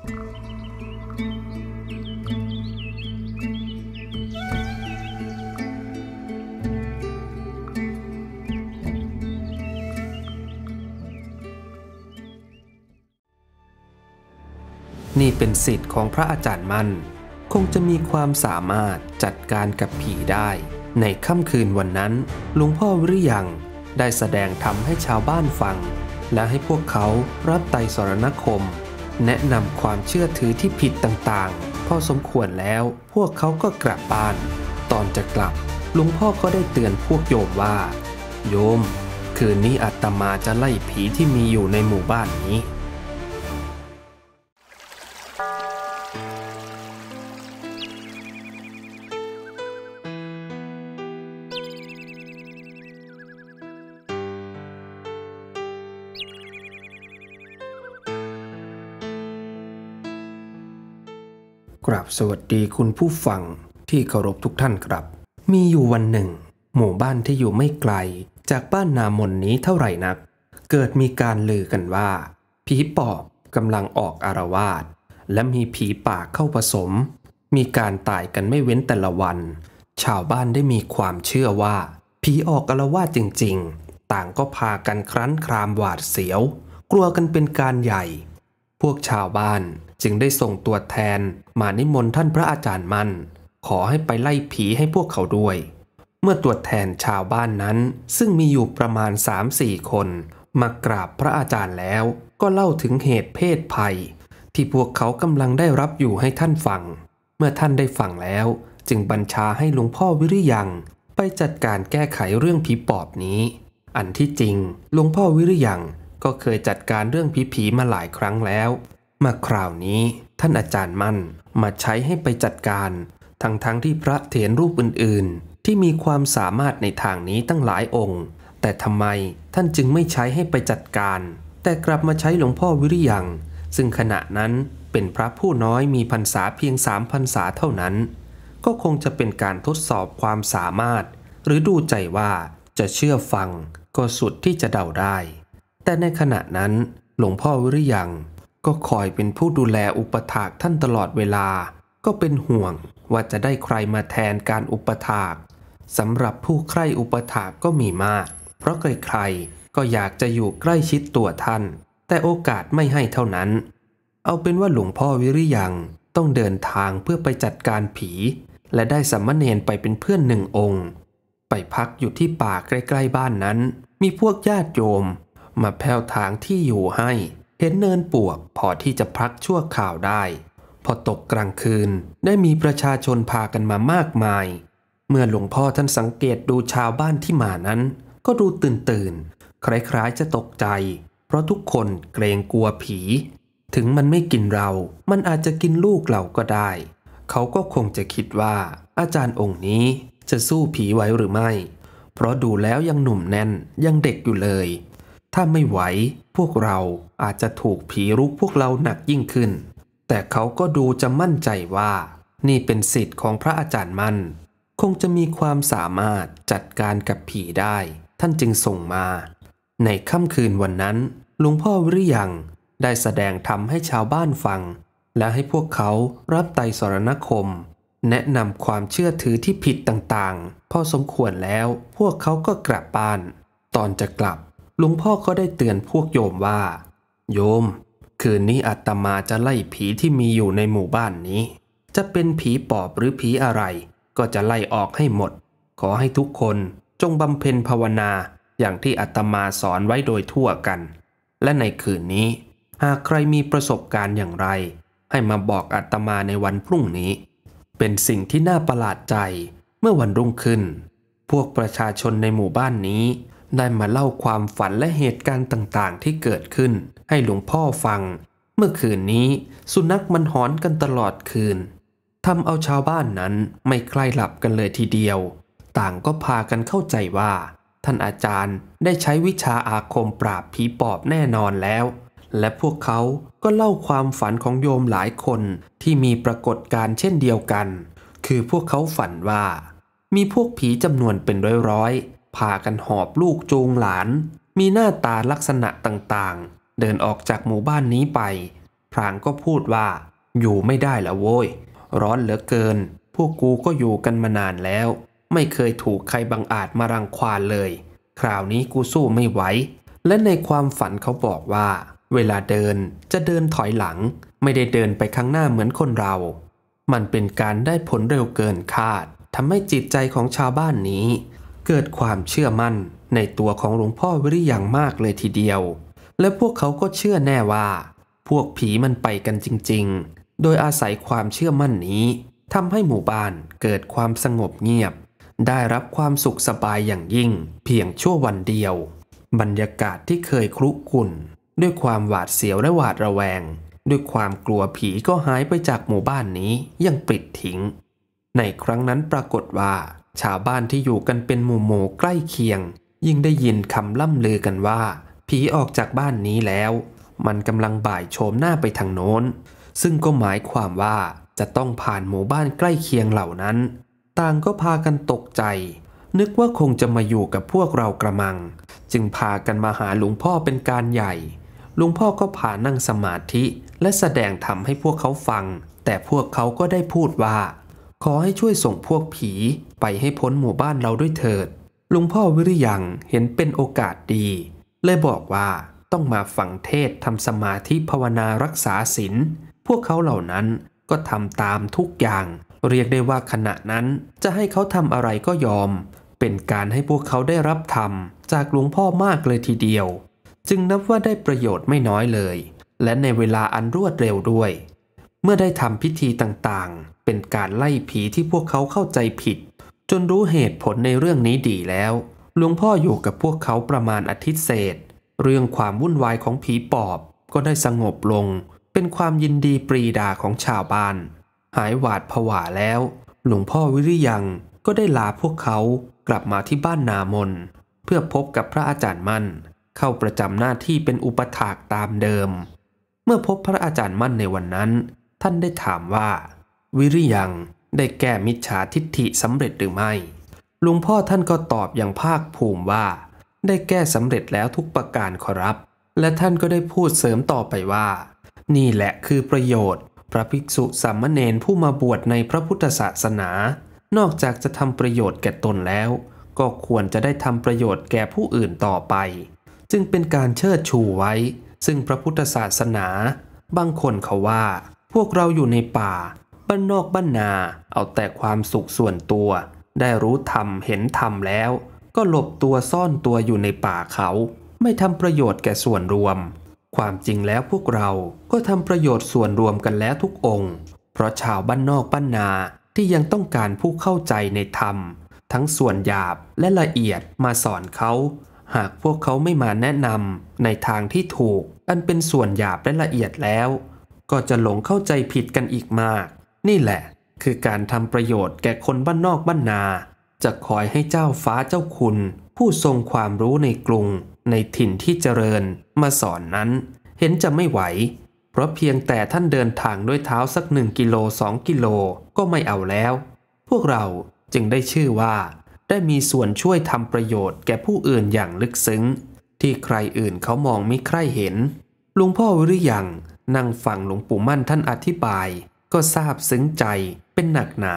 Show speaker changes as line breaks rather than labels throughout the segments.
นี่เป็นสิทธิ์ของพระอาจารย์มั่น คงจะมีความสามารถจัดการกับผีได้ ในค่ำคืนวันนั้นหลวงพ่อวิริยังได้แสดงธรรมให้ชาวบ้านฟัง และให้พวกเขารับไตสรณคมแนะนำความเชื่อถือที่ผิดต่างๆ พอสมควรแล้วพวกเขาก็กลับบ้าน ตอนจะกลับ ลุงพ่อก็ได้เตือนพวกโยมว่า โยม คืนนี้อาตมาจะไล่ผีที่มีอยู่ในหมู่บ้านนี้กราบสวัสดีคุณผู้ฟังที่เคารพทุกท่านครับ มีอยู่วันหนึ่ง หมู่บ้านที่อยู่ไม่ไกล จากบ้านนามนนี้เท่าไหร่นัก เกิดมีการลือกันว่า ผีปอบกำลังออกอารวาสและมีผีป่าเข้าผสม มีการตายกันไม่เว้นแต่ละวัน ชาวบ้านได้มีความเชื่อว่า ผีออกอารวาสจริงๆ ต่างก็พากันครั้นครามหวาดเสียว กลัวกันเป็นการใหญ่พวกชาวบ้านจึงได้ส่งตัวแทนมานิมนต์ท่านพระอาจารย์มันขอให้ไปไล่ผีให้พวกเขาด้วย เมื่อตัวแทนชาวบ้านนั้นซึ่งมีอยู่ประมาณ 3-4 คน มากราบพระอาจารย์แล้วก็เล่าถึงเหตุเพศภัย ที่พวกเขากำลังได้รับอยู่ให้ท่านฟัง เมื่อท่านได้ฟังแล้วจึงบัญชาให้หลวงพ่อวิริยังไปจัดการแก้ไขเรื่องผีปอบนี้ อันที่จริงหลวงพ่อวิริยังก็เคยจัดการเรื่องผีผีมาหลายครั้งแล้ว มาคราวนี้ท่านอาจารย์มั่นมาใช้ให้ไปจัดการ ทั้งๆงที่พระเถรรูปอื่นๆ ที่มีความสามารถในทางนี้ตั้งหลายองค์ แต่ทำไมท่านจึงไม่ใช้ให้ไปจัดการ แต่กลับมาใช้หลวงพ่อวิริยัง ซึ่งขณะนั้นเป็นพระผู้น้อยมีพรรษาเพียงสามพรรษาเท่านั้น ก็คงจะเป็นการทดสอบความสามารถ หรือดูใจว่าจะเชื่อฟัง ก็สุดที่จะเดาได้แต่ในขณะนั้นหลวงพ่อวิริยังก็คอยเป็นผู้ดูแลอุปถากท่านตลอดเวลาก็เป็นห่วงว่าจะได้ใครมาแทนการอุปถากสำหรับผู้ใคร่อุปถากก็มีมากเพราะใครๆก็อยากจะอยู่ใกล้ชิดตัวท่าน แต่โอกาสไม่ให้เท่านั้น เอาเป็นว่าหลวงพ่อวิริยังต้องเดินทางเพื่อไปจัดการผี และได้สัมมเนนไปเป็นเพื่อนหนึ่งองค์ ไปพักอยู่ที่ป่าใกล้ ๆบ้านนั้น มีพวกญาติโยมมาแผ้วทางที่อยู่ให้ เห็นเนินปวกพอที่จะพักชั่วข่าวได้ พอตกกลางคืน ได้มีประชาชน พากันมามากมาย เมื่อหลวงพ่อท่านสังเกตดูชาวบ้านที่มานั้น ก็ดูตื่นตื่นคล้ายๆจะตกใจ เพราะทุกคนเกรงกลัวผี ถึงมันไม่กินเรามันอาจจะกินลูกเราก็ได้ เขาก็คงจะคิดว่า อาจารย์องค์นี้จะสู้ผีไว้หรือไม่ เพราะดูแล้วยังหนุ่มแน่นยังเด็กอยู่เลยถ้าไม่ไหวพวกเราอาจจะถูกผีรุกพวกเราหนักยิ่งขึ้น แต่เขาก็ดูจะมั่นใจว่า นี่เป็นสิทธิ์ของพระอาจารย์มั่น คงจะมีความสามารถจัดการกับผีได้ ท่านจึงส่งมา ในค่ำคืนวันนั้นหลวงพ่อวิริยังได้แสดงธรรมให้ชาวบ้านฟัง และให้พวกเขารับไตสรณคม แนะนำความเชื่อถือที่ผิดต่างๆ พอสมควรแล้วพวกเขาก็กลับบ้าน ตอนจะกลับลุงพ่อก็ได้เตือนพวกโยมว่า โยมคืนนี้อาตมาจะไล่ผีที่มีอยู่ในหมู่บ้านนี้ จะเป็นผีปอบหรือผีอะไร ก็จะไล่ออกให้หมด ขอให้ทุกคนจงบำเพ็ญภาวนาอย่างที่อาตมาสอนไว้โดยทั่วกัน และในคืนนี้ หากใครมีประสบการณ์อย่างไร ให้มาบอกอาตมาในวันพรุ่งนี้ เป็นสิ่งที่น่าประหลาดใจเมื่อวันรุ่งขึ้น พวกประชาชนในหมู่บ้านนี้ได้มาเล่าความฝันและเหตุการณ์ต่างๆที่เกิดขึ้น ให้หลวงพ่อฟัง เมื่อคืนนี้สุนัขมันหอนกันตลอดคืน ทำเอาชาวบ้านนั้นไม่ใคร่หลับกันเลยทีเดียว ต่างก็พากันเข้าใจว่า ท่านอาจารย์ได้ใช้วิชาอาคมปราบผีปอบแน่นอนแล้ว และพวกเขาก็เล่าความฝันของโยมหลายคนที่มีปรากฏการเช่นเดียวกัน คือพวกเขาฝันว่า มีพวกผีจำนวนเป็นร้อยๆพากันหอบลูกจูงหลาน มีหน้าตาลักษณะต่างๆ เดินออกจากหมู่บ้านนี้ไป พรางก็พูดว่าอยู่ไม่ได้ละโว้ยร้อนเหลือเกินพวกกูก็อยู่กันมานานแล้ว ไม่เคยถูกใครบังอาจมารังควานเลยคราวนี้กูสู้ไม่ไหวและในความฝันเขาบอกว่า เวลาเดินจะเดินถอยหลัง ไม่ได้เดินไปข้างหน้าเหมือนคนเรา มันเป็นการได้ผลเร็วเกินคาดทำให้จิตใจของชาวบ้านนี้เกิดความเชื่อมั่นในตัวของหลวงพ่อวิริยังมากเลยทีเดียว และพวกเขาก็เชื่อแน่ว่า พวกผีมันไปกันจริง ๆ โดยอาศัยความเชื่อมั่นนี้ทำให้หมู่บ้านเกิดความสงบเงียบ ได้รับความสุขสบายอย่างยิ่ง เพียงชั่ววันเดียว บรรยากาศที่เคยครุกุ่นด้วยความหวาดเสียวและหวาดระแวง ด้วยความกลัวผีก็หายไปจากหมู่บ้านนี้ยังปิดทิ้ง ในครั้งนั้นปรากฏว่าชาวบ้านที่อยู่กันเป็นหมู่หมู่ใกล้เคียง ยิ่งได้ยินคำล่ำลือกันว่า ผีออกจากบ้านนี้แล้ว มันกำลังบ่ายโฉมหน้าไปทางโน้น ซึ่งก็หมายความว่าจะต้องผ่านหมู่บ้านใกล้เคียงเหล่านั้น ต่างก็พากันตกใจ นึกว่าคงจะมาอยู่กับพวกเรากระมัง จึงพากันมาหาหลวงพ่อเป็นการใหญ่ลุงพ่อก็พานั่งสมาธิ และแสดงธรรมให้พวกเขาฟัง แต่พวกเขาก็ได้พูดว่า ขอให้ช่วยส่งพวกผีไปให้พ้นหมู่บ้านเราด้วยเถิด ลุงพ่อวิริยังเห็นเป็นโอกาสดี เลยบอกว่าต้องมาฝังเทศทำสมาธิภาวนารักษาศีล พวกเขาเหล่านั้นก็ทำตามทุกอย่าง เรียกได้ว่าขณะนั้นจะให้เขาทำอะไรก็ยอม เป็นการให้พวกเขาได้รับธรรมจากหลวงพ่อมากเลยทีเดียว จึงนับว่าได้ประโยชน์ไม่น้อยเลย และในเวลาอันรวดเร็วด้วย เมื่อได้ทำพิธีต่างๆ เป็นการไล่ผีที่พวกเขาเข้าใจผิดจนรู้เหตุผลในเรื่องนี้ดีแล้ว หลวงพ่ออยู่กับพวกเขาประมาณอาทิตย์เศษ เรื่องความวุ่นวายของผีปอบก็ได้สงบลง เป็นความยินดีปรีดาของชาวบ้าน หายหวาดผวาแล้ว หลวงพ่อวิริยังก็ได้ลาพวกเขากลับมาที่บ้านนามน เพื่อพบกับพระอาจารย์มั่น เข้าประจำหน้าที่เป็นอุปถากตามเดิม เมื่อพบพระอาจารย์มั่นในวันนั้น ท่านได้ถามว่า วิริยังได้แก้มิจฉาทิฏฐิสำเร็จหรือไม่ ลุงพ่อท่านก็ตอบอย่างภาคภูมิว่า ได้แก้สำเร็จแล้วทุกประการขอรับ และท่านก็ได้พูดเสริมต่อไปว่า นี่แหละคือประโยชน์พระภิกษุสามเณรผู้มาบวชในพระพุทธศาสนา นอกจากจะทำประโยชน์แก่ตนแล้ว ก็ควรจะได้ทำประโยชน์แก่ผู้อื่นต่อไป จึงเป็นการเชิดชูไว้ ซึ่งพระพุทธศาสนา บางคนเขาว่า พวกเราอยู่ในป่าบ้านนอกบ้านนาเอาแต่ความสุขส่วนตัว ได้รู้ธรรมเห็นธรรมแล้ว ก็หลบตัวซ่อนตัวอยู่ในป่าเขา ไม่ทำประโยชน์แก่ส่วนรวม ความจริงแล้วพวกเราก็ทำประโยชน์ส่วนรวมกันแล้วทุกองค์ เพราะชาวบ้านนอกบ้านนาที่ยังต้องการผู้เข้าใจในธรรม ทั้งส่วนหยาบและละเอียดมาสอนเขาหากพวกเขาไม่มาแนะนำในทางที่ถูก อันเป็นส่วนหยาบและละเอียดแล้ว ก็จะหลงเข้าใจผิดกันอีกมากนี่แหละคือการทำประโยชน์แก่คนบ้านนอกบ้านนา จะคอยให้เจ้าฟ้าเจ้าคุณ ผู้ทรงความรู้ในกรุงในถิ่นที่เจริญมาสอนนั้นเห็นจะไม่ไหว เพราะเพียงแต่ท่านเดินทางด้วยเท้าสักหนึ่งกิโลสองกิโลก็ไม่เอาแล้ว พวกเราจึงได้ชื่อว่า ได้มีส่วนช่วยทำประโยชน์แก่ผู้อื่นอย่างลึกซึ้ง ที่ใครอื่นเขามองไม่ใคร่เห็นลุงพ่อวิริยังนั่งฟังหลวงปู่มั่นท่านอธิบายก็ซาบซึ้งใจเป็นหนักหนา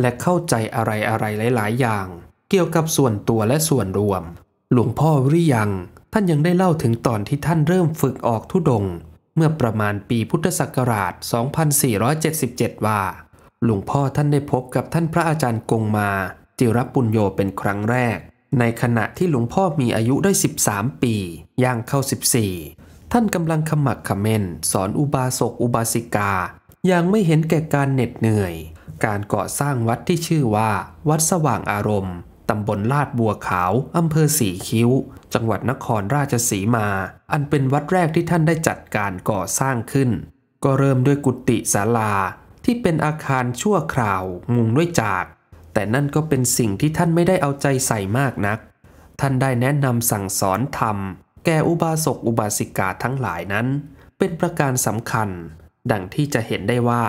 และเข้าใจอะไรอะไรหลาย ๆ อย่าง เกี่ยวกับส่วนตัวและส่วนรวม หลวงพ่อวิริยัง ท่านยังได้เล่าถึงตอนที่ท่านเริ่มฝึกออกทุดง เมื่อประมาณปีพุทธศักราช 2477 ว่า หลวงพ่อท่านได้พบกับท่านพระอาจารย์กงมา จิรปุญโญเป็นครั้งแรก ในขณะที่หลวงพ่อมีอายุได้ 13 ปีย่างเข้า 14 ท่านกำลังขมักขม้นสอนอุบาสกอุบาสิกายังไม่เห็นแก่การเหน็ดเหนื่อย การก่อสร้างวัดที่ชื่อว่า วัดสว่างอารมณ์ ตำบลลาดบัวขาว อำเภอสีคิ้ว จังหวัดนครราชสีมา อันเป็นวัดแรกที่ท่านได้จัดการก่อสร้างขึ้น ก็เริ่มด้วยกุฏิศาลา ที่เป็นอาคารชั่วคราว มุงด้วยจาก แต่นั่นก็เป็นสิ่งที่ท่านไม่ได้เอาใจใส่มากนัก ท่านได้แนะนำสั่งสอนธรรม แก่อุบาสกอุบาสิกาทั้งหลายนั้น เป็นประการสำคัญดังที่จะเห็นได้ว่า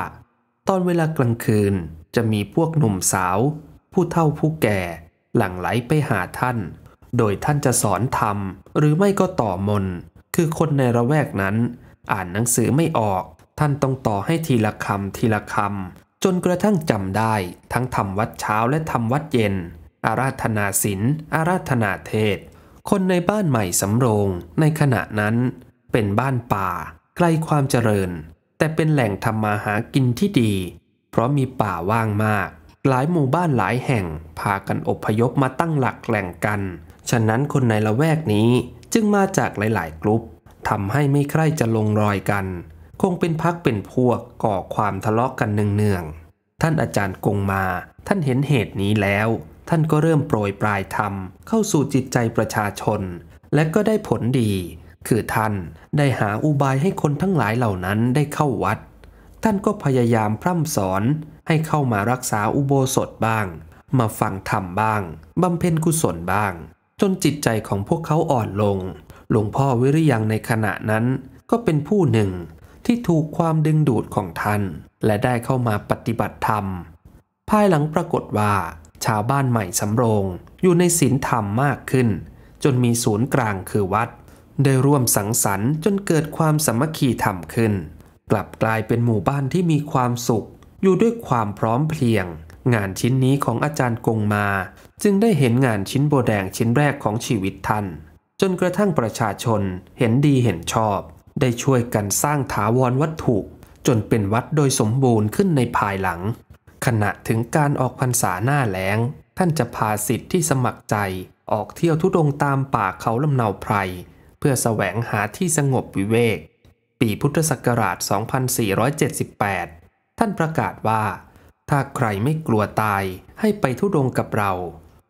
ตอนเวลากลางคืนจะมีพวกหนุ่มสาว ผู้เฒ่าผู้แก่ หลั่งไหลไปหาท่าน โดยท่านจะสอนธรรมหรือไม่ก็ต่อมน คือคนในระแวกนั้น อ่านหนังสือไม่ออก ท่านต้องต่อให้ทีละคำทีละคำ จนกระทั่งจำได้ทั้งทำวัดเช้าและทำวัดเย็น อาราธนาศีลอาราธนาเทศ คนในบ้านใหม่สำโรงในขณะนั้น เป็นบ้านป่า ไกลความเจริญแต่เป็นแหล่งทำมาหากินที่ดี เพราะมีป่าว่างมาก หลายหมู่บ้านหลายแห่งพากันอบพยพมาตั้งหลักแหล่งกัน ฉะนั้นคนในละแวกนี้จึงมาจากหลายๆกลุ่มทำให้ไม่ใคร่จะลงรอยกัน คงเป็นพักเป็นพวกก่อความทะเลาะกกันเนืองๆ ท่านอาจารย์กงมา ท่านเห็นเหตุนี้แล้ว ท่านก็เริ่มโปรยปลายธรรมเข้าสู่จิตใจประชาชน และก็ได้ผลดีคือท่านได้หาอุบายให้คนทั้งหลายเหล่านั้นได้เข้าวัด ท่านก็พยายามพร่ำ สอนให้เข้ามารักษาอุโบสถบ้าง มาฟังธรรม บ้างบำเพ็ญกุศลบ้าง จนจิตใจของพวกเขาอ่อนลง หลวง พ่อวิริยัง ในขณะนั้นก็เป็นผู้หนึ่งที่ถูกความดึงดูดของท่านและได้เข้ามาปฏิบัติธรรม ภายหลังปรากฏว่า ชาวบ้านใหม่สำโรงอยู่ในศีลธรรมมากขึ้น จนมีศูนย์กลางคือวัดได้ร่วมสังสรรค์จนเกิดความสมัคคีธรรมขึ้น กลับกลายเป็นหมู่บ้านที่มีความสุข อยู่ด้วยความพร้อมเพรียง งานชิ้นนี้ของอาจารย์กงมา จึงได้เห็นงานชิ้นโบแดงชิ้นแรกของชีวิตท่าน จนกระทั่งประชาชนเห็นดีเห็นชอบ ได้ช่วยกันสร้างถาวรวัตถุจนเป็นวัดโดยสมบูรณ์ขึ้นในภายหลัง ขณะถึงการออกพรรษาหน้าแล้งท่านจะพาสิทธิ์ที่สมัครใจ ออกเที่ยวทุดงตามป่าเขาลำเนาไพรพื่อแสวงหาที่สงบวิเวก ปีพุทธศักราช 2478 ท่านประกาศว่า ถ้าใครไม่กลัวตาย ให้ไปทุดงกับเรา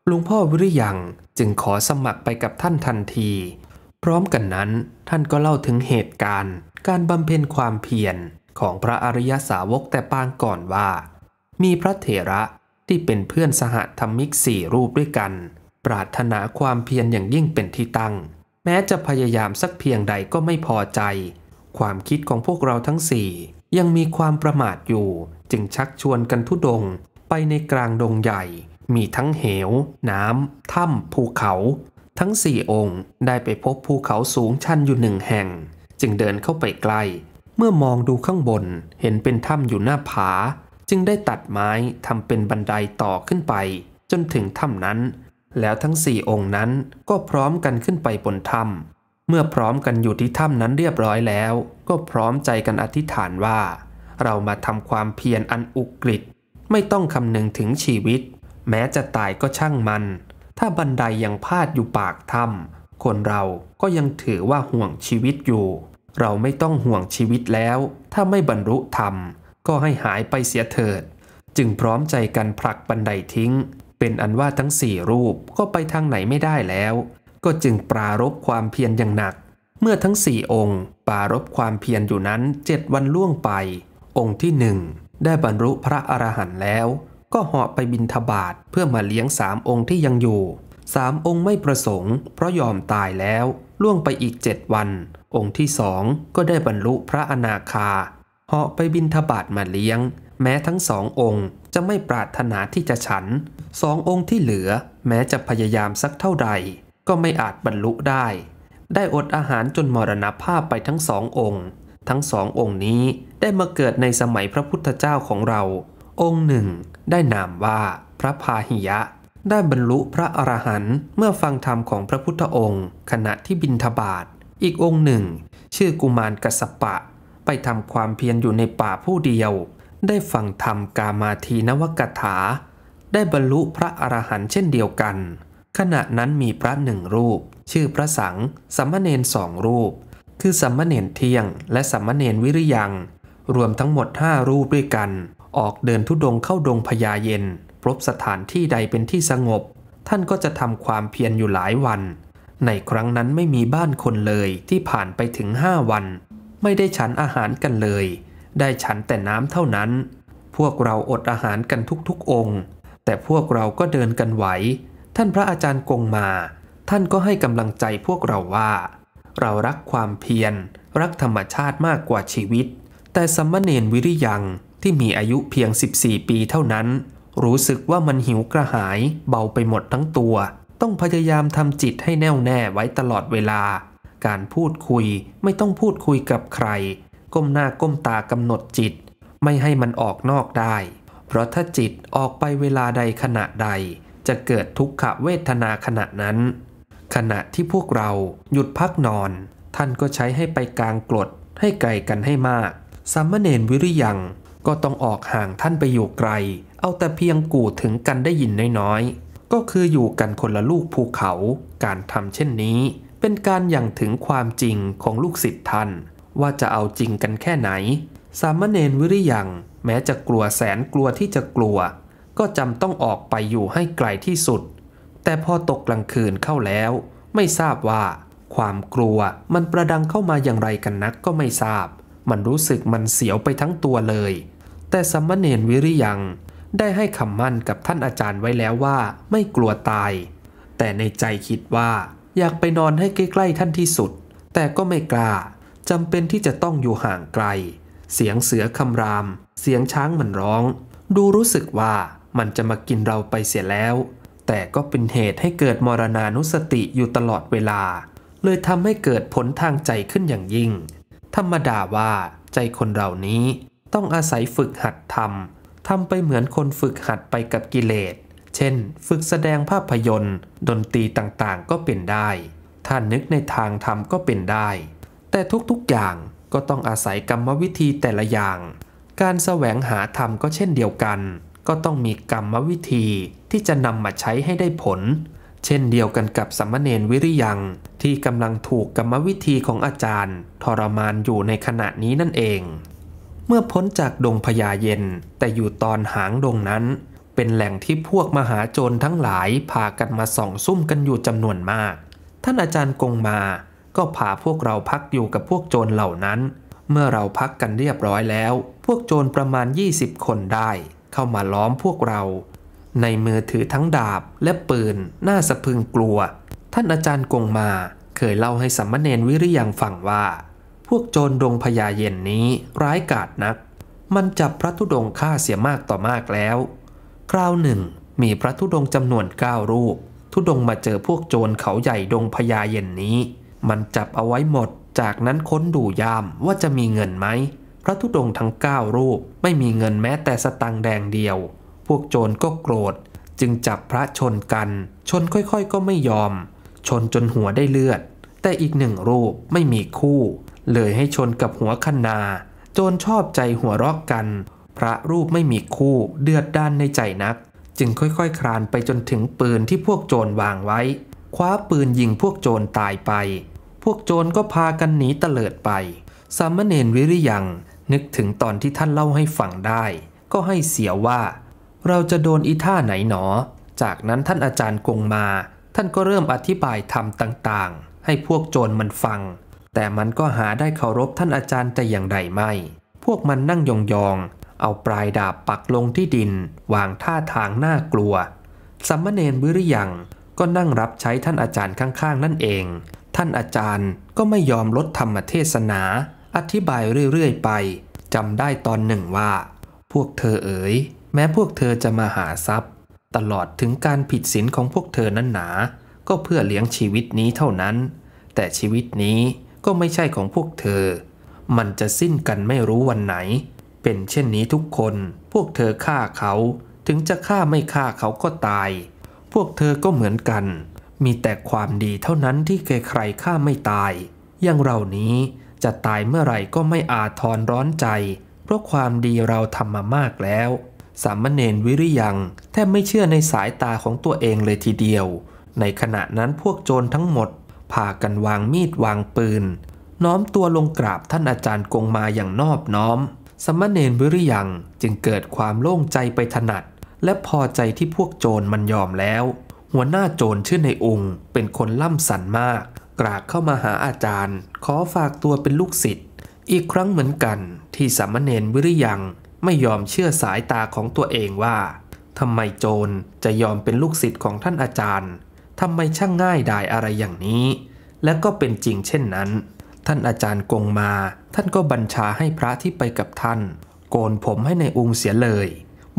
หลวงพ่อวิริยัง จึงขอสมัครไปกับท่านทันที พร้อมกันนั้น ท่านก็เล่าถึงเหตุการณ์ การบำเพ็ญความเพียรของพระอริยสาวกแต่ปางก่อนว่า มีพระเถระที่เป็นเพื่อนสหธรรมิกสี่รูปด้วยกัน ปรารถนาความเพียรอย่างยิ่งเป็นที่ตั้งแม้จะพยายามสักเพียงใดก็ไม่พอใจ ความคิดของพวกเราทั้งสี่ยังมีความประมาทอยู่ จึงชักชวนกันทุดง ไปในกลางดงใหญ่ มีทั้งเหว น้ำ ถ้ำภูเขา ทั้งสี่องค์ได้ไปพบภูเขาสูงชันอยู่หนึ่งแห่ง จึงเดินเข้าไปใกล้ เมื่อมองดูข้างบนเห็นเป็นถ้ำอยู่หน้าผาจึงได้ตัดไม้ทำเป็นบันไดต่อขึ้นไป จนถึงถ้ำนั้นแล้วทั้งสี่องค์นั้นก็พร้อมกันขึ้นไปบนถ้ำ เมื่อพร้อมกันอยู่ที่ถ้ำนั้นเรียบร้อยแล้ว ก็พร้อมใจกันอธิษฐานว่า เรามาทำความเพียรอันอุกฤษไม่ต้องคำนึงถึงชีวิต แม้จะตายก็ช่างมัน ถ้าบันไดยังพาดอยู่ปากถ้ำคนเราก็ยังถือว่าห่วงชีวิตอยู่ เราไม่ต้องห่วงชีวิตแล้ว ถ้าไม่บรรลุธรรมก็ให้หายไปเสียเถิด จึงพร้อมใจกันผลักบันไดทิ้งเป็นอันว่าทั้งสี่รูปก็ไปทาง ไหนไม่ได้แล้วก็จึงปรารบความเพียรอย่างหนัก เมื่อทั้งสี่องค์ปรารบความเพียรอยู่นั้นเจ็ดวันล่วงไป องค์ที่หนึ่งได้บรรลุพระอรหันต์แล้ว ก็เหาะไปบินทบาทเพื่อมาเลี้ยงสามองค์ที่ยังอยู่สามองค์ไม่ประสงค์เพราะยอมตายแล้วล่วงไปอีกเจ็ดวัน องค์ที่สองก็ได้บรรลุพระอนาคาเหาะไปบินทบาทมาเลี้ยงแม้ทั้งสององค์จะไม่ปรารถนาที่จะฉัน สององค์ที่เหลือแม้จะพยายามสักเท่าใดก็ไม่อาจบรรลุได้ ได้อดอาหารจนมรณภาพไปทั้งสององค์ ทั้งสององค์นี้ได้มาเกิดในสมัยพระพุทธเจ้าของเรา องค์หนึ่ง ได้นามว่าพระพาหิยะ ได้บรรลุพระอรหันต์เมื่อฟังธรรมของพระพุทธองค์ ขณะที่บินทบาท อีกองค์หนึ่ง ชื่อกุมารกสปะ ไปทำความเพียรอยู่ในป่าผู้เดียวได้ฟังธรรมกามาทีนวกถา ได้บรรลุพระอรหันต์เช่นเดียวกัน ขณะนั้นมีพระหนึ่งรูป ชื่อพระสังสัมมเนนสองรูป คือสัมมเนนเที่ยงและสัมมเนนวิริยัง รวมทั้งหมดห้ารูปด้วยกัน ออกเดินทุดงเข้าดงพญาเย็นพบสถานที่ใดเป็นที่สงบ ท่านก็จะทำความเพียรอยู่หลายวัน ในครั้งนั้นไม่มีบ้านคนเลยที่ผ่านไปถึงห้าวัน ไม่ได้ฉันอาหารกันเลยได้ฉันแต่น้ำเท่านั้น พวกเราอดอาหารกันทุกๆองค์ แต่พวกเราก็เดินกันไหว ท่านพระอาจารย์กงมา ท่านก็ให้กำลังใจพวกเราว่า เรารักความเพียร รักธรรมชาติมากกว่าชีวิต แต่สมณเณรวิริยังที่มีอายุเพียง 14 ปีเท่านั้น รู้สึกว่ามันหิวกระหายเบาไปหมดทั้งตัว ต้องพยายามทำจิตให้แน่วแน่ไว้ตลอดเวลา การพูดคุยไม่ต้องพูดคุยกับใครก้มหน้าก้มตากำหนดจิต ไม่ให้มันออกนอกได้ เพราะถ้าจิตออกไปเวลาใดขณะใด จะเกิดทุกขเวทนาขณะนั้น ขณะที่พวกเราหยุดพักนอน ท่านก็ใช้ให้ไปกลางกรดให้ไกลกันให้มากสามเณรวิริยัง ก็ต้องออกห่างท่านไปอยู่ไกล เอาแต่เพียงกู่ถึงกันได้ยินน้อยๆก็คืออยู่กันคนละลูกภูเขา การทำเช่นนี้ เป็นการอย่างถึงความจริงของลูกศิษย์ท่านว่าจะเอาจริงกันแค่ไหนสามเณรวิริยัง แม้จะกลัวแสนกลัวที่จะกลัว ก็จำต้องออกไปอยู่ให้ไกลที่สุด แต่พอตกกลางคืนเข้าแล้ว ไม่ทราบว่า ความกลัวมันประดังเข้ามาอย่างไรกันนักก็ไม่ทราบ มันรู้สึกมันเสียวไปทั้งตัวเลย แต่สมณเณรวิริยัง ได้ให้คำมั่นกับท่านอาจารย์ไว้แล้วว่า ไม่กลัวตาย แต่ในใจคิดว่าอยากไปนอนให้ใกล้ๆท่านที่สุด แต่ก็ไม่กล้าจำเป็นที่จะต้องอยู่ห่างไกล เสียงเสือคำราม เสียงช้างมันร้อง ดูรู้สึกว่ามันจะมากินเราไปเสียแล้ว แต่ก็เป็นเหตุให้เกิดมรณานุสติอยู่ตลอดเวลา เลยทำให้เกิดผลทางใจขึ้นอย่างยิ่ง ธรรมดาว่า ใจคนเหล่านี้ ต้องอาศัยฝึกหัดทำ ทำไปเหมือนคนฝึกหัดไปกับกิเลส เช่นฝึกแสดงภาพยนตร์ ดนตรีต่างๆ ก็เป็นได้ถ้านึกในทางธรรมก็เป็นได้แต่ทุกๆอย่างก็ต้องอาศัยกรรมวิธีแต่ละอย่าง การแสวงหาธรรมก็เช่นเดียวกัน ก็ต้องมีกรรมวิธีที่จะนำมาใช้ให้ได้ผล เช่นเดียวกันกับสัมมเนรวิริยัง ที่กำลังถูกกรรมวิธีของอาจารย์ ทรมานอยู่ในขณะนี้นั่นเอง เมื่อพ้นจากดงพญาเย็น แต่อยู่ตอนหางดงนั้น เป็นแหล่งที่พวกมหาโจรทั้งหลายพากันมาส่องซุ่มกันอยู่จำนวนมาก ท่านอาจารย์กงมาก็พาพวกเราพักอยู่กับพวกโจรเหล่านั้น เมื่อเราพักกันเรียบร้อยแล้ว พวกโจรประมาณ 20 คนได้ เข้ามาล้อมพวกเรา ในมือถือทั้งดาบและปืนน่าสะพึงกลัว ท่านอาจารย์กงมา เคยเล่าให้สัมมเนนวิริยังฟังว่า พวกโจรดงพญาเย็นนี้ร้ายกาจนัก มันจับพระธุดงฆ่าเสียมากต่อมากแล้ว คราวหนึ่ง มีพระธุดงจำนวนเก้ารูปธุดงมาเจอพวกโจรเขาใหญ่ดงพญาเย็นนี้มันจับเอาไว้หมด จากนั้นค้นดูยามว่าจะมีเงินไหม พระทุดงทั้ง9รูปไม่มีเงินแม้แต่สตังแดงเดียว พวกโจรก็โกรธ จึงจับพระชนกัน ชนค่อยๆก็ไม่ยอม ชนจนหัวได้เลือด แต่อีกหนึ่งรูปไม่มีคู่ เลยให้ชนกับหัวขนา โจรชอบใจหัวรอกกัน พระรูปไม่มีคู่เดือดด้านในใจนัก จึงค่อยๆคลานไปจนถึงปืนที่พวกโจรวางไว้ คว้าปืนยิงพวกโจรตายไปพวกโจรก็พากันหนีเตลิดไปสามเณรวิริยังนึกถึงตอนที่ท่านเล่าให้ฟังได้ ก็ให้เสียว่า เราจะโดนอีท่าไหนหนอ จากนั้นท่านอาจารย์กงมา ท่านก็เริ่มอธิบายธรรมต่างๆ ให้พวกโจรมันฟัง แต่มันก็หาได้เคารพท่านอาจารย์แต่อย่างใดไม่ พวกมันนั่งยองๆ เอาปลายดาบปักลงที่ดินวางท่าทางน่ากลัว สัมมเนนวิริยังก็นั่งรับใช้ท่านอาจารย์ข้างๆ นั่นเองท่านอาจารย์ก็ไม่ยอมลดธรรมเทศนา อธิบายเรื่อยๆไปจำได้ตอนหนึ่งว่า พวกเธอเอ๋ยแม้พวกเธอจะมาหาทรัพย์ ตลอดถึงการผิดศีลของพวกเธอนั้นหนา ก็เพื่อเลี้ยงชีวิตนี้เท่านั้น แต่ชีวิตนี้ก็ไม่ใช่ของพวกเธอ มันจะสิ้นกันไม่รู้วันไหน เป็นเช่นนี้ทุกคนพวกเธอฆ่าเขา ถึงจะฆ่าไม่ฆ่าเขาก็ตาย พวกเธอก็เหมือนกันมีแต่ความดีเท่านั้นที่ใครๆฆ่าไม่ตาย อย่างเรานี้จะตายเมื่อไหร่ก็ไม่อาทรร้อนใจ เพราะความดีเราทำมามากแล้วสามเณรวิริยัง แทบไม่เชื่อในสายตาของตัวเองเลยทีเดียว ในขณะนั้นพวกโจรทั้งหมดพากันวางมีดวางปืน น้อมตัวลงกราบท่านอาจารย์กงมาอย่างนอบน้อม สมณเณรวิริยัง จึงเกิดความโล่งใจไปถนัด และพอใจที่พวกโจรมันยอมแล้วหัวหน้าโจรชื่อในองค์ เป็นคนล่ำสันมาก กราบเข้ามาหาอาจารย์ ขอฝากตัวเป็นลูกศิษย์อีกครั้งเหมือนกันที่สามเณรวิริยัง ไม่ยอมเชื่อสายตาของตัวเองว่าทำไมโจรจะยอมเป็นลูกศิษย์ของท่านอาจารย์ทำไมช่างง่ายดายอะไรอย่างนี้ และก็เป็นจริงเช่นนั้น ท่านอาจารย์กงมา ท่านก็บัญชาให้พระที่ไปกับท่าน โกนผมให้ในองค์เสียเลย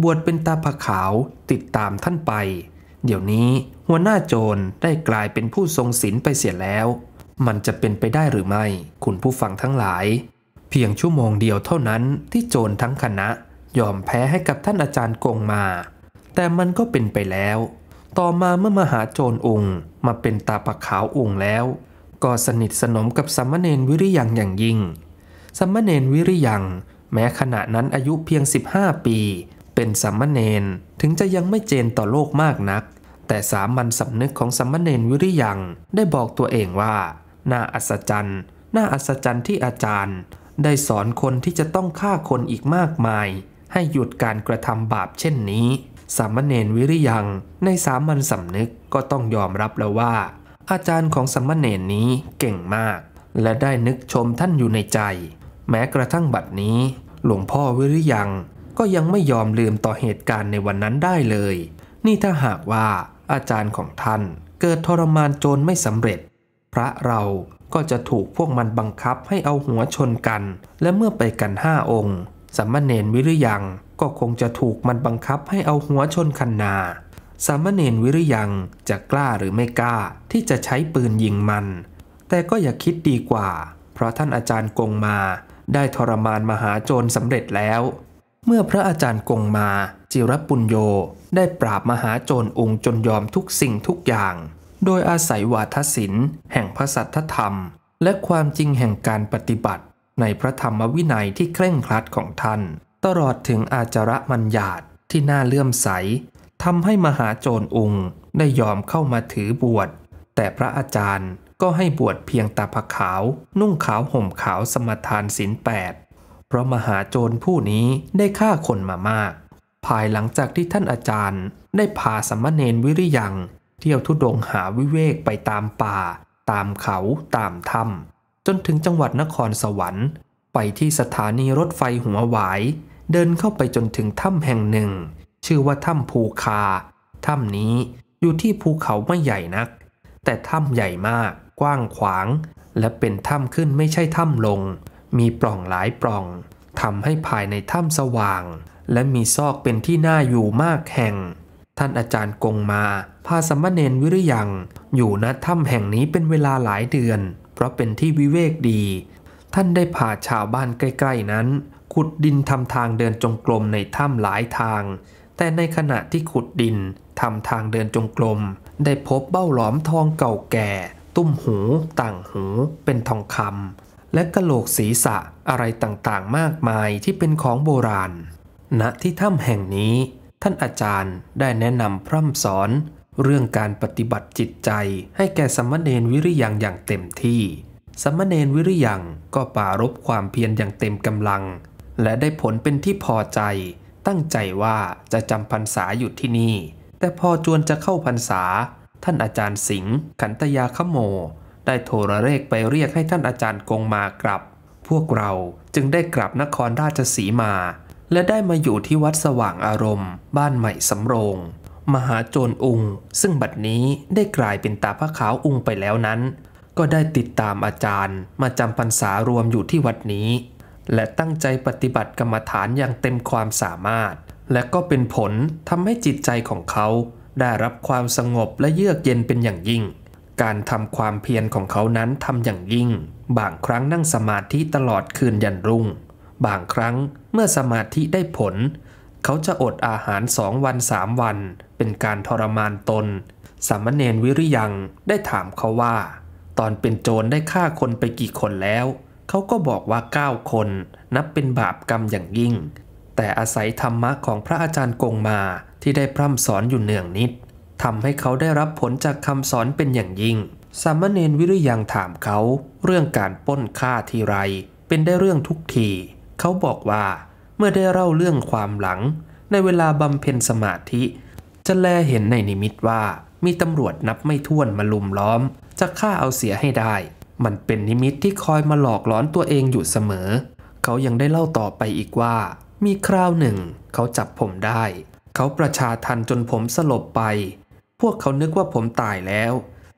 บวชเป็นตาผาขาวติดตามท่านไปเดี๋ยวนี้หัวหน้าโจรได้กลายเป็นผู้ทรงศีลไปเสียแล้ว มันจะเป็นไปได้หรือไม่คุณผู้ฟังทั้งหลาย เพียงชั่วโมงเดียวเท่านั้นที่โจรทั้งคณะ ยอมแพ้ให้กับท่านอาจารย์กงมา แต่มันก็เป็นไปแล้ว ต่อมาเมื่อมหาโจรองค์มาเป็นตาปะขาวองค์แล้ว ก็สนิทสนมกับสัมมเนนวิริยังอย่างยิ่ง สัมมเนนวิริยังแม้ขณะนั้นอายุเพียง 15 ปี เป็นสัมมเนนถึงจะยังไม่เจนต่อโลกมากนักแต่สามัญสำนึกของสมณเณรวิริยัง ได้บอกตัวเองว่า น่าอัศจรรย์ น่าอัศจรรย์ที่อาจารย์ ได้สอนคนที่จะต้องฆ่าคนอีกมากมาย ให้หยุดการกระทำบาปเช่นนี้สามเณรวิริยังในสามัญสำนึกก็ต้องยอมรับแล้วว่า อาจารย์ของสมณเณรนี้เก่งมาก และได้นึกชมท่านอยู่ในใจ แม้กระทั่งบัดนี้ หลวงพ่อวิริยัง ก็ยังไม่ยอมลืมต่อเหตุการณ์ในวันนั้นได้เลย นี่ถ้าหากว่าอาจารย์ของท่านเกิดทรมานโจรไม่สำเร็จ พระเราก็จะถูกพวกมันบังคับให้เอาหัวชนกัน และเมื่อไปกันห้าองค์สามเณรวิริยังก็คงจะถูกมันบังคับให้เอาหัวชนคันนาสามเณรวิริยังจะกล้าหรือไม่กล้าที่จะใช้ปืนยิงมัน แต่ก็อย่าคิดดีกว่า เพราะท่านอาจารย์กงมาได้ทรมานมหาโจรสำเร็จแล้ว เมื่อพระอาจารย์กงมา จิรปุญโยได้ปราบมหาโจรองค์จนยอมทุกสิ่งทุกอย่าง โดยอาศัย วาทศิลป์แห่งพระสัทธธรรม และความจริงแห่งการปฏิบัติ ในพระธรรมวินัยที่เคร่งครัดของท่าน ตลอดถึงอาจาระมัญญาตที่น่าเลื่อมใส ทำให้มหาโจรองค์ ได้ยอมเข้ามาถือบวช แต่พระอาจารย์ก็ให้บวชเพียงตาผาขาวนุ่งขาวห่มขาวสมทานศีลแปดเพราะมหาโจรผู้นี้ได้ฆ่าคนมามากภายหลังจากที่ท่านอาจารย์ได้พาสมณเณรวิริยัง เที่ยวทุดงหาวิเวกไปตามป่า ตามเขาตามถ้ำ จนถึงจังหวัดนครสวรรค์ ไปที่สถานีรถไฟหัวหวาย เดินเข้าไปจนถึงถ้ำแห่งหนึ่ง ชื่อว่าถ้ำภูคา ถ้ำนี้อยู่ที่ภูเขาไม่ใหญ่นัก แต่ถ้ำใหญ่มาก กว้างขวาง และเป็นถ้ำขึ้นไม่ใช่ถ้ำลง มีปล่องหลายปล่องทำให้ภายในถ้ำสว่างและมีซอกเป็นที่น่าอยู่มากแห่ง ท่านอาจารย์กงมาพาสมณเณรวิริยัง อยู่ณถ้ำแห่งนี้เป็นเวลาหลายเดือน เพราะเป็นที่วิเวกดี ท่านได้พาชาวบ้านใกล้ ๆนั้น ขุดดินทำทางเดินจงกรมในถ้ำหลายทาง แต่ในขณะที่ขุดดินทำทางเดินจงกรมได้พบเบ้าหลอมทองเก่าแก่ ตุ้มหูต่างหูเป็นทองคำและกะโหลกศีรษะอะไรต่างๆ มากมายที่เป็นของโบราณณที่ถ้ำแห่งนี้ ท่านอาจารย์ได้แนะนำพร่ำสอน เรื่องการปฏิบัติจิตใจให้แก่สมณเณรวิริยังอย่างเต็มที่สมณเณรวิริยัง ก็ปารบความเพียรอย่างเต็มกำลัง และได้ผลเป็นที่พอใจ ตั้งใจว่าจะจำพรรษาอยู่ที่นี่ แต่พอจวนจะเข้าพรรษา ท่านอาจารย์สิงห์ขันตยาขโม ได้โทรเลขไปเรียกให้ท่านอาจารย์กงมากลับ พวกเราจึงได้กลับนครราชสีมาและได้มาอยู่ที่วัดสว่างอารมณ์ บ้านใหม่สำโรงมหาโจรองซึ่งบัดนี้ได้กลายเป็นตาพระขาวองไปแล้วนั้น ก็ได้ติดตามอาจารย์ มาจำพรรษารวมอยู่ที่วัดนี้ และตั้งใจปฏิบัติกรรมฐานอย่างเต็มความสามารถ และก็เป็นผลทำให้จิตใจของเขา ได้รับความสงบและเยือกเย็นเป็นอย่างยิ่ง การทำความเพียรของเขานั้นทำอย่างยิ่ง บางครั้งนั่งสมาธิตลอดคืนยันรุ่งบางครั้งเมื่อสมาธิได้ผล เขาจะอดอาหารสองวันสามวัน เป็นการทรมานตนสามเณรวิริยังได้ถามเขาว่า ตอนเป็นโจรได้ฆ่าคนไปกี่คนแล้ว เขาก็บอกว่าเก้าคน นับเป็นบาปกรรมอย่างยิ่ง แต่อาศัยธรรมะของพระอาจารย์กงมาที่ได้พร่ำสอนอยู่เนืองนิดทำให้เขาได้รับผลจากคำสอนเป็นอย่างยิ่งสามเณรวิริยังถามเขา เรื่องการป้นฆ่าทีไร เป็นได้เรื่องทุกทีเขาบอกว่าเมื่อได้เล่าเรื่องความหลัง ในเวลาบำเพ็ญสมาธิ จะแลเห็นในนิมิตว่า มีตำรวจนับไม่ถ้วนมาลุมล้อม จะฆ่าเอาเสียให้ได้ มันเป็นนิมิตที่คอยมาหลอกหลอนตัวเองอยู่เสมอ เขายังได้เล่าต่อไปอีกว่า มีคราวหนึ่ง เขาจับผมได้ เขาประชาทันจนผมสลบไป พวกเขานึกว่าผมตายแล้ว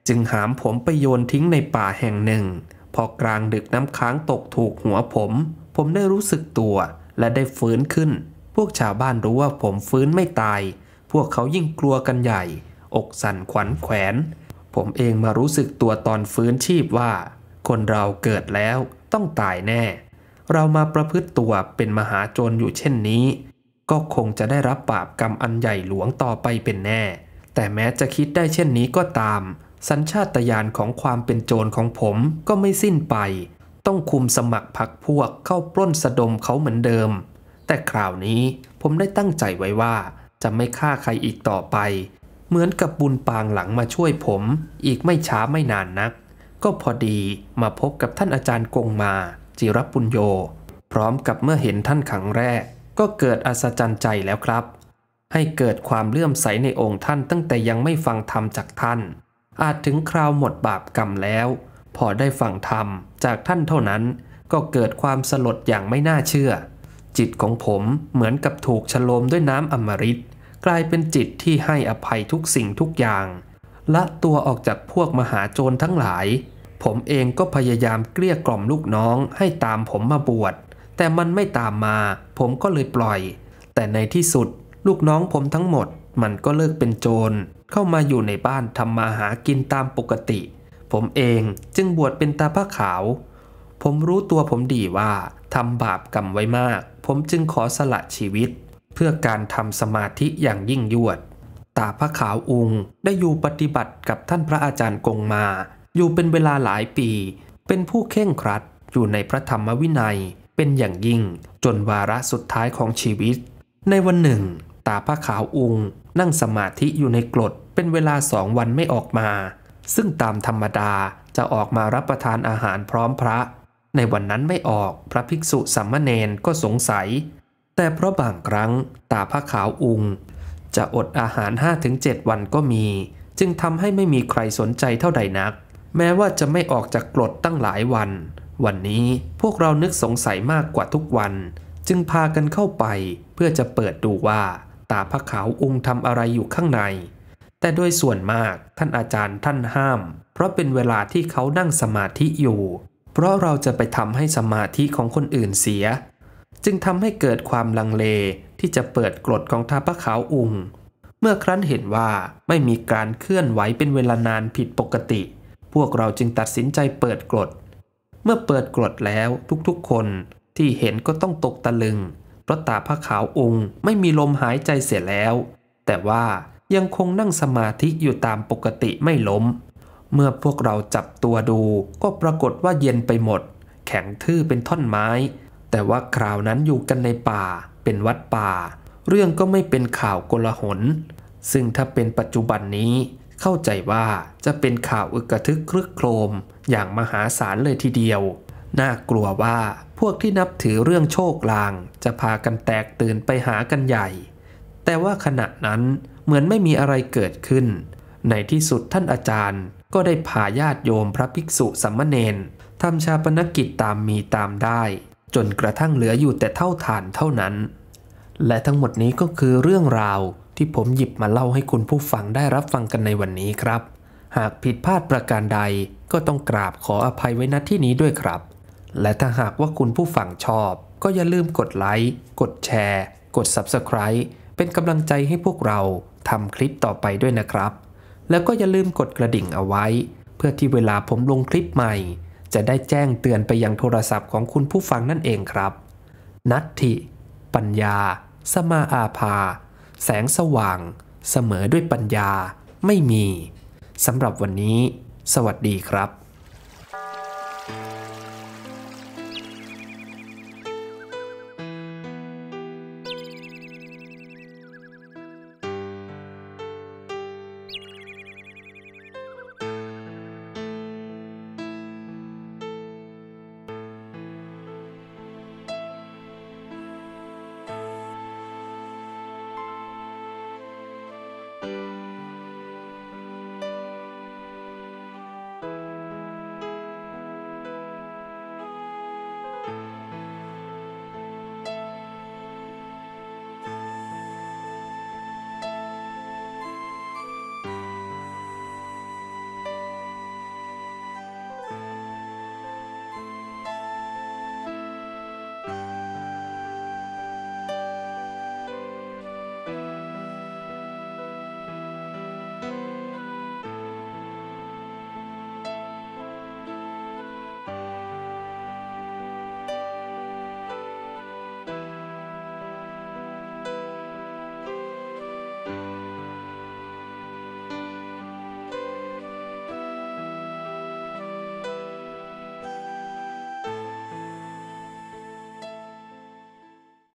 จึงหามผมไปโยนทิ้งในป่าแห่งหนึ่ง พอกลางดึกน้ำค้างตกถูกหัวผมผมได้รู้สึกตัวและได้ฟื้นขึ้น พวกชาวบ้านรู้ว่าผมฟื้นไม่ตาย พวกเขายิ่งกลัวกันใหญ่ อกสั่นขวัญแขวน ผมเองมารู้สึกตัวตอนฟื้นชีพว่า คนเราเกิดแล้วต้องตายแน่ เรามาประพฤติตัวเป็นมหาโจรอยู่เช่นนี้ ก็คงจะได้รับบาปกรรมอันใหญ่หลวงต่อไปเป็นแน่ แต่แม้จะคิดได้เช่นนี้ก็ตาม สัญชาตญาณของความเป็นโจรของผมก็ไม่สิ้นไปต้องคุมสมัครพรรคพวกเข้าปล้นสะดมเขาเหมือนเดิม แต่คราวนี้ผมได้ตั้งใจไว้ว่าจะไม่ฆ่าใครอีกต่อไป เหมือนกับบุญปางหลังมาช่วยผม อีกไม่ช้าไม่นานนัก ก็พอดีมาพบกับท่านอาจารย์กงมา จิรปุญโย พร้อมกับเมื่อเห็นท่านครั้งแรก ก็เกิดอัศจรรย์ใจแล้วครับ ให้เกิดความเลื่อมใสในองค์ท่านตั้งแต่ยังไม่ฟังธรรมจากท่าน อาจถึงคราวหมดบาปกรรมแล้วพอได้ฟังธรรมจากท่านเท่านั้นก็เกิดความสลดอย่างไม่น่าเชื่อ จิตของผมเหมือนกับถูกฉโลมด้วยน้ำอมฤตกลายเป็นจิตที่ให้อภัยทุกสิ่งทุกอย่างละตัวออกจากพวกมหาโจรทั้งหลาย ผมเองก็พยายามเกลี้ยกล่อมลูกน้องให้ตามผมมาบวชแต่มันไม่ตามมา ผมก็เลยปล่อย แต่ในที่สุดลูกน้องผมทั้งหมด มันก็เลิกเป็นโจร เข้ามาอยู่ในบ้านทำมาหากินตามปกติผมเองจึงบวชเป็นตาผ้าขาว ผมรู้ตัวผมดีว่าทำบาปกรรมไว้มาก ผมจึงขอสละชีวิต เพื่อการทำสมาธิอย่างยิ่งยวด ตาพระขาวอุงได้อยู่ปฏิบัติกับท่านพระอาจารย์กงมา อยู่เป็นเวลาหลายปี เป็นผู้เข่งครัด อยู่ในพระธรรมวินัย เป็นอย่างยิ่ง จนวาระสุดท้ายของชีวิต ในวันหนึ่ง ตาพระขาวอุงนั่งสมาธิอยู่ในกรดเป็นเวลาสองวันไม่ออกมาซึ่งตามธรรมดา จะออกมารับประทานอาหารพร้อมพระ ในวันนั้นไม่ออกพระภิกษุสัมมาเนนก็สงสัย แต่เพราะบางครั้งตาพระขาวอุงจะอดอาหาร5-7วันก็มี จึงทำให้ไม่มีใครสนใจเท่าใดนัก แม้ว่าจะไม่ออกจากกรดตั้งหลายวัน วันนี้พวกเรานึกสงสัยมากกว่าทุกวัน จึงพากันเข้าไปเพื่อจะเปิดดูว่าตาพระขาวอุงทำอะไรอยู่ข้างในแต่ด้วยส่วนมากท่านอาจารย์ท่านห้าม เพราะเป็นเวลาที่เขานั่งสมาธิอยู่ เพราะเราจะไปทำให้สมาธิของคนอื่นเสีย จึงทำให้เกิดความลังเลที่จะเปิดกรดของท่าพระขาวอุงเมื่อครั้นเห็นว่าไม่มีการเคลื่อนไหวเป็นเวลานานผิดปกติ พวกเราจึงตัดสินใจเปิดกรดเมื่อเปิดกรดแล้วทุกๆคนที่เห็นก็ต้องตกตะลึงเพราะตาพระขาวองค์ไม่มีลมหายใจเสียแล้ว แต่ว่ายังคงนั่งสมาธิอยู่ตามปกติไม่ล้ม เมื่อพวกเราจับตัวดูก็ปรากฏว่าเย็นไปหมด แข็งทื่อเป็นท่อนไม้ แต่ว่าคราวนั้นอยู่กันในป่า เป็นวัดป่า เรื่องก็ไม่เป็นข่าวโกลาหลซึ่งถ้าเป็นปัจจุบันนี้เข้าใจว่าจะเป็นข่าวอึกระทึกครึกโครมอย่างมหาศาลเลยทีเดียว น่ากลัวว่าพวกที่นับถือเรื่องโชคลาง จะพากันแตกตื่นไปหากันใหญ่ แต่ว่าขณะนั้นเหมือนไม่มีอะไรเกิดขึ้น ในที่สุดท่านอาจารย์ ก็ได้พาญาติโยมพระภิกษุสัมมเนนทำชาปนกิจตามมีตามได้ จนกระทั่งเหลืออยู่แต่เท่าฐานเท่านั้น และทั้งหมดนี้ก็คือเรื่องราวที่ผมหยิบมาเล่าให้คุณผู้ฟังได้รับฟังกันในวันนี้ครับ หากผิดพลาดประการใด ก็ต้องกราบขออภัยไว้ณที่นี้ด้วยครับ และถ้าหากว่าคุณผู้ฟังชอบ ก็อย่าลืมกดไลค์ กดแชร์ กด Subscribe เป็นกำลังใจให้พวกเราทำคลิปต่อไปด้วยนะครับ แล้วก็อย่าลืมกดกระดิ่งเอาไว้ เพื่อที่เวลาผมลงคลิปใหม่ จะได้แจ้งเตือนไปยังโทรศัพท์ของคุณผู้ฟังนั่นเองครับ นัตถิ ปัญญา สมาอาภา แสงสว่าง เสมอด้วยปัญญาไม่มีสำหรับวันนี้ สวัสดีครับ